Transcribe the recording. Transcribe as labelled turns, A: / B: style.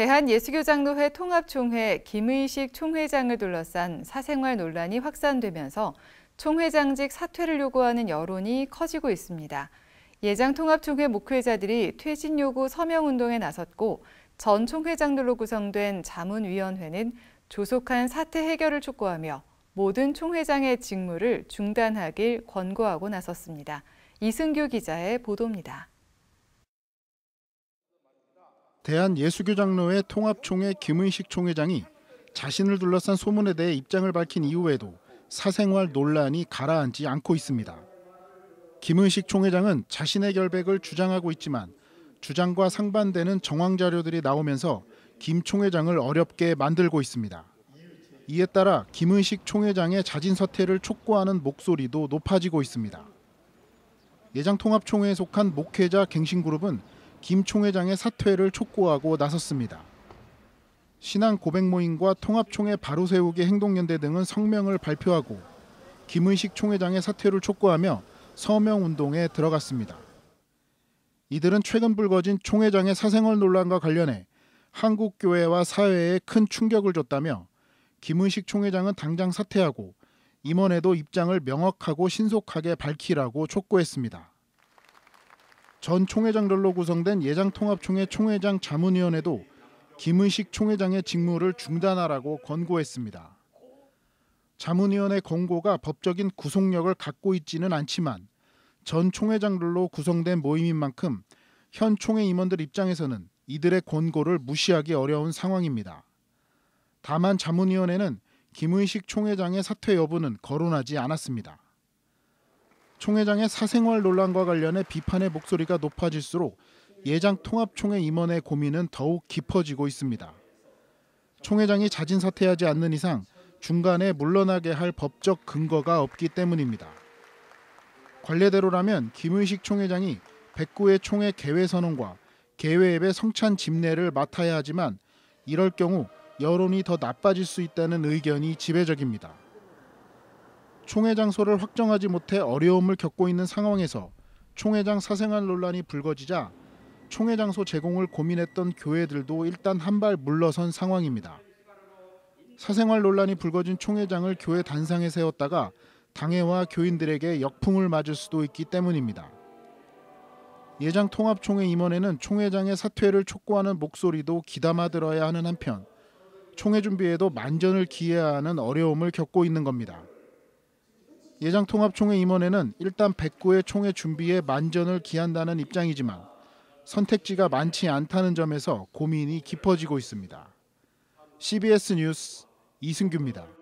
A: 대한예수교장로회 통합총회 김의식 총회장을 둘러싼 사생활 논란이 확산되면서 총회장직 사퇴를 요구하는 여론이 커지고 있습니다. 예장 통합총회 목회자들이 퇴진 요구 서명 운동에 나섰고 전 총회장들로 구성된 자문위원회는 조속한 사태 해결을 촉구하며 모든 총회장의 직무를 중단하길 권고하고 나섰습니다. 이승규 기자의 보도입니다.
B: 대한예수교장로회 통합총회 김은식 총회장이 자신을 둘러싼 소문에 대해 입장을 밝힌 이후에도 사생활 논란이 가라앉지 않고 있습니다. 김은식 총회장은 자신의 결백을 주장하고 있지만 주장과 상반되는 정황 자료들이 나오면서 김 총회장을 어렵게 만들고 있습니다. 이에 따라 김은식 총회장의 자진 사퇴를 촉구하는 목소리도 높아지고 있습니다. 예장통합총회에 속한 목회자 갱신그룹은 김 총회장의 사퇴를 촉구하고 나섰습니다. 신앙 고백 모임과 통합총회 바로 세우기 행동연대 등은 성명을 발표하고 김은식 총회장의 사퇴를 촉구하며 서명 운동에 들어갔습니다. 이들은 최근 불거진 총회장의 사생활 논란과 관련해 한국 교회와 사회에 큰 충격을 줬다며 김은식 총회장은 당장 사퇴하고 임원에도 입장을 명확하고 신속하게 밝히라고 촉구했습니다. 전 총회장들로 구성된 예장통합총회 총회장 자문위원회도 김은식 총회장의 직무를 중단하라고 권고했습니다. 자문위원회 권고가 법적인 구속력을 갖고 있지는 않지만 전 총회장들로 구성된 모임인 만큼 현 총회 임원들 입장에서는 이들의 권고를 무시하기 어려운 상황입니다. 다만 자문위원회는 김은식 총회장의 사퇴 여부는 거론하지 않았습니다. 총 회장의 사생활 논란과 관련해 비판의 목소리가 높아질수록 예장 통합총회 임원의 고민은 더욱 깊어지고 있습니다. 총 회장이 자진 사퇴하지 않는 이상 중간에 물러나게 할 법적 근거가 없기 때문입니다. 관례대로라면 김의식 총회장이 백구의 총회 개회 선언과 개회앱의 성찬 집례를 맡아야 하지만 이럴 경우 여론이 더 나빠질 수 있다는 의견이 지배적입니다. 총회 장소를 확정하지 못해 어려움을 겪고 있는 상황에서 총회장 사생활 논란이 불거지자 총회 장소 제공을 고민했던 교회들도 일단 한 발 물러선 상황입니다. 사생활 논란이 불거진 총회장을 교회 단상에 세웠다가 당회와 교인들에게 역풍을 맞을 수도 있기 때문입니다. 예장 통합총회 임원회는 총회장의 사퇴를 촉구하는 목소리도 귀담아 들어야 하는 한편 총회 준비에도 만전을 기해야 하는 어려움을 겪고 있는 겁니다. 예장통합총회 임원회는 일단 백고의 총회 준비에 만전을 기한다는 입장이지만 선택지가 많지 않다는 점에서 고민이 깊어지고 있습니다. CBS 뉴스 이승규입니다.